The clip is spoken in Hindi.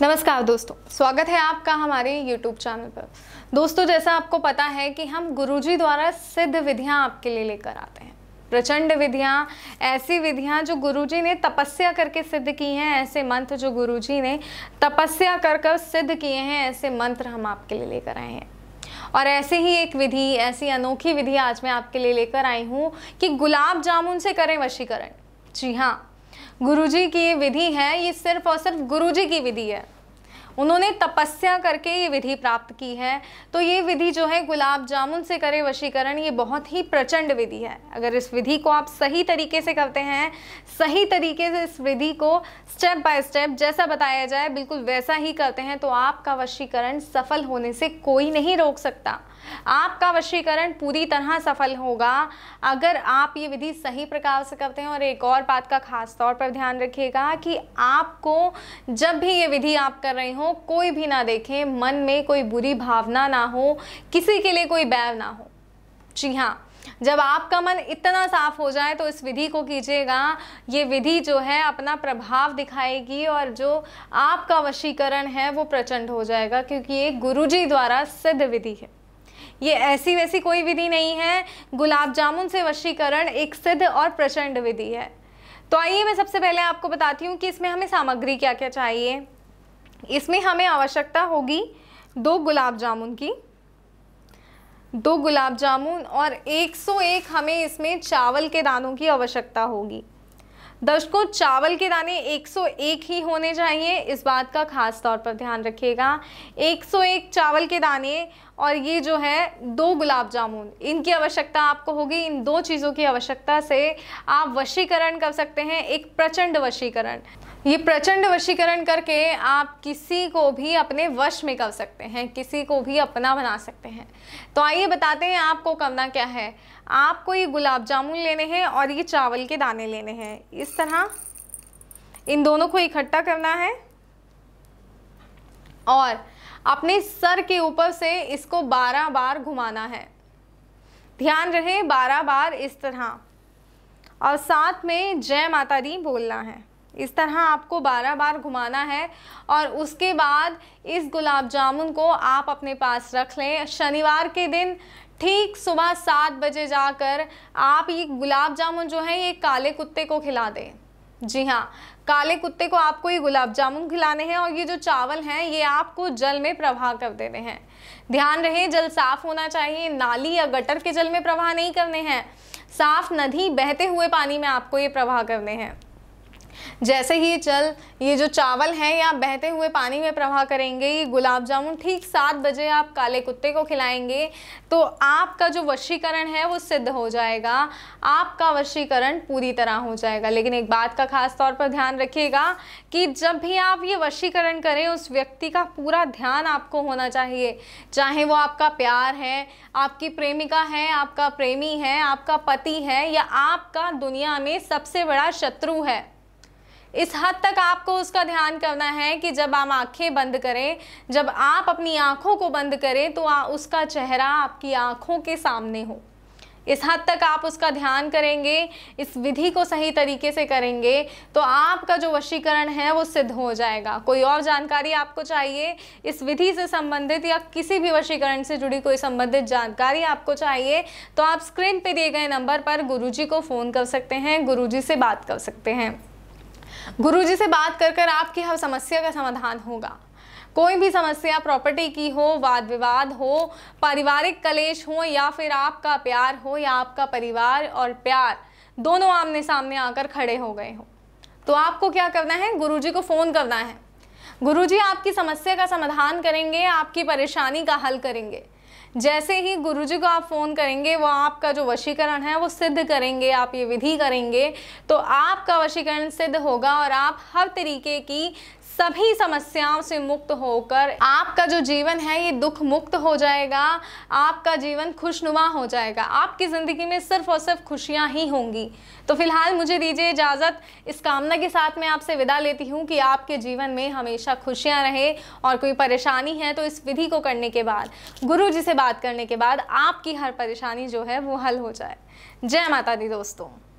नमस्कार दोस्तों स्वागत है आपका हमारे YouTube चैनल पर दोस्तों जैसा आपको पता है कि हम गुरुजी द्वारा सिद्ध विधियां आपके लिए लेकर आते हैं प्रचंड विधियां ऐसी विधियां जो गुरुजी ने तपस्या करके सिद्ध की हैं ऐसे मंत्र जो गुरुजी ने तपस्या कर कर सिद्ध किए हैं ऐसे मंत्र हम आपके लिए लेकर आए हैं और ऐसे ही एक विधि ऐसी अनोखी विधि आज मैं आपके लिए लेकर आई हूँ कि गुलाब जामुन से करें वशीकरण जी हाँ गुरुजी की ये विधि है ये सिर्फ और सिर्फ गुरुजी की विधि है उन्होंने तपस्या करके ये विधि प्राप्त की है तो ये विधि जो है गुलाब जामुन से करे वशीकरण ये बहुत ही प्रचंड विधि है अगर इस विधि को आप सही तरीके से करते हैं सही तरीके से इस विधि को स्टेप बाय स्टेप जैसा बताया जाए बिल्कुल वैसा ही करते हैं तो आपका वशीकरण सफल होने से कोई नहीं रोक सकता आपका वशीकरण पूरी तरह सफल होगा अगर आप ये विधि सही प्रकार से करते हैं और एक और बात का खास तौर पर ध्यान रखिएगा कि आपको जब भी ये विधि आप कर रहे हो हो कोई भी ना देखे मन में कोई बुरी भावना ना हो किसी के लिए कोई बैर ना हो जी हाँ जब आपका मन इतना साफ हो जाए तो इस विधि को कीजिएगा ये विधि जो है अपना प्रभाव दिखाएगी और जो आपका वशीकरण है वो प्रचंड हो जाएगा क्योंकि ये गुरुजी द्वारा सिद्ध विधि है ये ऐसी वैसी कोई विधि नहीं है गुलाब जामुन से वशीकरण एक सिद्ध और प्रचंड विधि है तो आइए मैं सबसे पहले आपको बताती हूँ कि इसमें हमें सामग्री क्या क्या चाहिए इसमें हमें आवश्यकता होगी दो गुलाब जामुन की दो गुलाब जामुन और 101 हमें इसमें चावल के दानों की आवश्यकता होगी दर्शकों चावल के दाने 101 ही होने चाहिए इस बात का खास तौर पर ध्यान रखिएगा 101 चावल के दाने और ये जो है दो गुलाब जामुन इनकी आवश्यकता आपको होगी इन दो चीज़ों की आवश्यकता से आप वशीकरण कर सकते हैं एक प्रचंड वशीकरण ये प्रचंड वशीकरण करके आप किसी को भी अपने वश में कर सकते हैं किसी को भी अपना बना सकते हैं तो आइए बताते हैं आपको करना क्या है आपको ये गुलाब जामुन लेने हैं और ये चावल के दाने लेने हैं इस तरह इन दोनों को इकट्ठा करना है और अपने सर के ऊपर से इसको 12 बार घुमाना है ध्यान रहे 12 बार इस तरह और साथ में जय माता दी बोलना है इस तरह आपको 12 बार घुमाना है और उसके बाद इस गुलाब जामुन को आप अपने पास रख लें शनिवार के दिन ठीक सुबह सात बजे जाकर आप ये गुलाब जामुन जो है ये काले कुत्ते को खिला दें जी हाँ काले कुत्ते को आपको ये गुलाब जामुन खिलाने हैं और ये जो चावल हैं ये आपको जल में प्रवाह कर देने हैं ध्यान रहे जल साफ होना चाहिए नाली या गटर के जल में प्रवाह नहीं करने हैं साफ नदी बहते हुए पानी में आपको ये प्रवाह करने हैं जैसे ही चल ये जो चावल हैं या बहते हुए पानी में प्रवाह करेंगे ये गुलाब जामुन ठीक सात बजे आप काले कुत्ते को खिलाएंगे तो आपका जो वशीकरण है वो सिद्ध हो जाएगा आपका वशीकरण पूरी तरह हो जाएगा लेकिन एक बात का खास तौर पर ध्यान रखिएगा कि जब भी आप ये वशीकरण करें उस व्यक्ति का पूरा ध्यान आपको होना चाहिए चाहे वो आपका प्यार है आपकी प्रेमिका है आपका प्रेमी है आपका पति है या आपका दुनिया में सबसे बड़ा शत्रु है इस हद तक आपको उसका ध्यान करना है कि जब आप आंखें बंद करें जब आप अपनी आंखों को बंद करें तो आ, उसका चेहरा आपकी आंखों के सामने हो इस हद तक आप उसका ध्यान करेंगे इस विधि को सही तरीके से करेंगे तो आपका जो वशीकरण है वो सिद्ध हो जाएगा कोई और जानकारी आपको चाहिए इस विधि से संबंधित या किसी भी वशीकरण से जुड़ी कोई संबंधित जानकारी आपको चाहिए तो आप स्क्रीन पर दिए गए नंबर पर गुरुजी को फ़ोन कर सकते हैं गुरुजी से बात कर सकते हैं गुरुजी से बात कर कर आपकी हर समस्या का समाधान होगा कोई भी समस्या प्रॉपर्टी की हो वाद विवाद हो पारिवारिक कलेश हो या फिर आपका प्यार हो या आपका परिवार और प्यार दोनों आमने सामने आकर खड़े हो गए हो तो आपको क्या करना है गुरुजी को फ़ोन करना है गुरुजी आपकी समस्या का समाधान करेंगे आपकी परेशानी का हल करेंगे जैसे ही गुरुजी को आप फ़ोन करेंगे वो आपका जो वशीकरण है वो सिद्ध करेंगे आप ये विधि करेंगे तो आपका वशीकरण सिद्ध होगा और आप हर तरीके की सभी समस्याओं से मुक्त होकर आपका जो जीवन है ये दुख मुक्त हो जाएगा आपका जीवन खुशनुमा हो जाएगा आपकी ज़िंदगी में सिर्फ और सिर्फ खुशियाँ ही होंगी तो फिलहाल मुझे दीजिए इजाज़त इस कामना के साथ मैं आपसे विदा लेती हूँ कि आपके जीवन में हमेशा खुशियाँ रहे और कोई परेशानी है तो इस विधि को करने के बाद गुरु जी से बात करने के बाद आपकी हर परेशानी जो है वो हल हो जाए जय माता दी दोस्तों